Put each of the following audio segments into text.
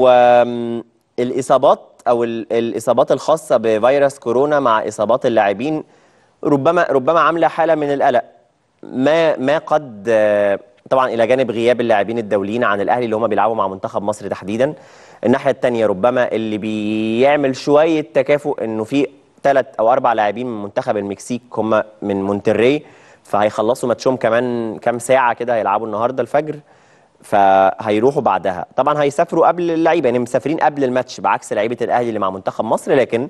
والاصابات او الاصابات الخاصه بفيروس كورونا مع اصابات اللاعبين ربما ربما عامله حاله من القلق ما ما قد طبعا الى جانب غياب اللاعبين الدوليين عن الاهلي اللي هم بيلعبوا مع منتخب مصر تحديدا الناحيه الثانيه ربما اللي بيعمل شويه تكافؤ انه في ثلاث او اربع لاعبين من منتخب المكسيك هم من مونتري فهيخلصوا ماتشهم كمان كام ساعه كده هيلعبوا النهارده الفجر فهيروحوا بعدها طبعا هيسافروا قبل اللعيبه يعني مسافرين قبل الماتش بعكس لعيبه الاهلي اللي مع منتخب مصر لكن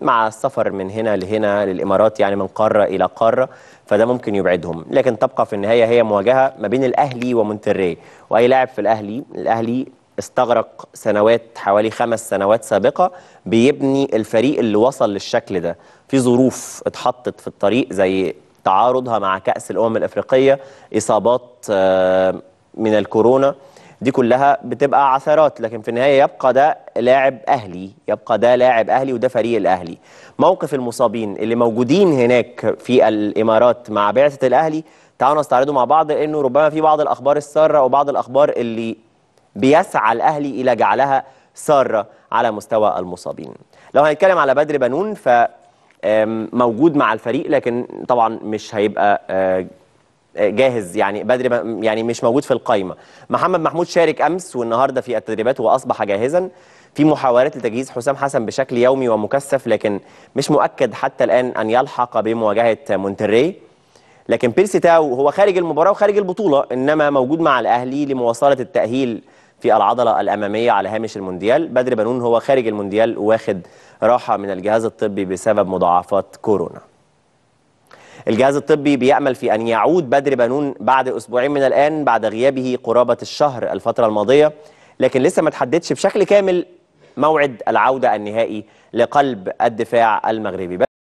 مع السفر من هنا لهنا للامارات يعني من قاره الى قاره فده ممكن يبعدهم لكن تبقى في النهايه هي مواجهه ما بين الاهلي ومونتري واي لاعب في الاهلي الاهلي استغرق سنوات حوالي خمس سنوات سابقه بيبني الفريق اللي وصل للشكل ده في ظروف اتحطت في الطريق زي تعارضها مع كاس الامم الافريقيه اصابات آه من الكورونا دي كلها بتبقى عثرات لكن في النهايه يبقى ده لاعب اهلي يبقى ده لاعب اهلي وده فريق الاهلي موقف المصابين اللي موجودين هناك في الامارات مع بعثه الاهلي تعالوا نستعرضه مع بعض لانه ربما في بعض الاخبار الساره وبعض الاخبار اللي بيسعى الاهلي الى جعلها ساره على مستوى المصابين لو هنتكلم على بدر بنون ف موجود مع الفريق لكن طبعا مش هيبقى آه، جاهز يعني بدري يعني مش موجود في القايمه محمد محمود شارك امس والنهارده في التدريبات واصبح جاهزا في محاولات لتجهيز حسام حسن بشكل يومي ومكثف لكن مش مؤكد حتى الان ان يلحق بمواجهه مونتري لكن بيرسي تاو هو خارج المباراه وخارج البطوله انما موجود مع الاهلي لمواصله التاهيل في العضله الاماميه على هامش المونديال بدر بنون هو خارج المونديال واخد راحه من الجهاز الطبي بسبب مضاعفات كورونا الجهاز الطبي بيأمل في أن يعود بدر بنون بعد أسبوعين من الآن بعد غيابه قرابة الشهر الفترة الماضية لكن لسه ما تحددش بشكل كامل موعد العودة النهائي لقلب الدفاع المغربي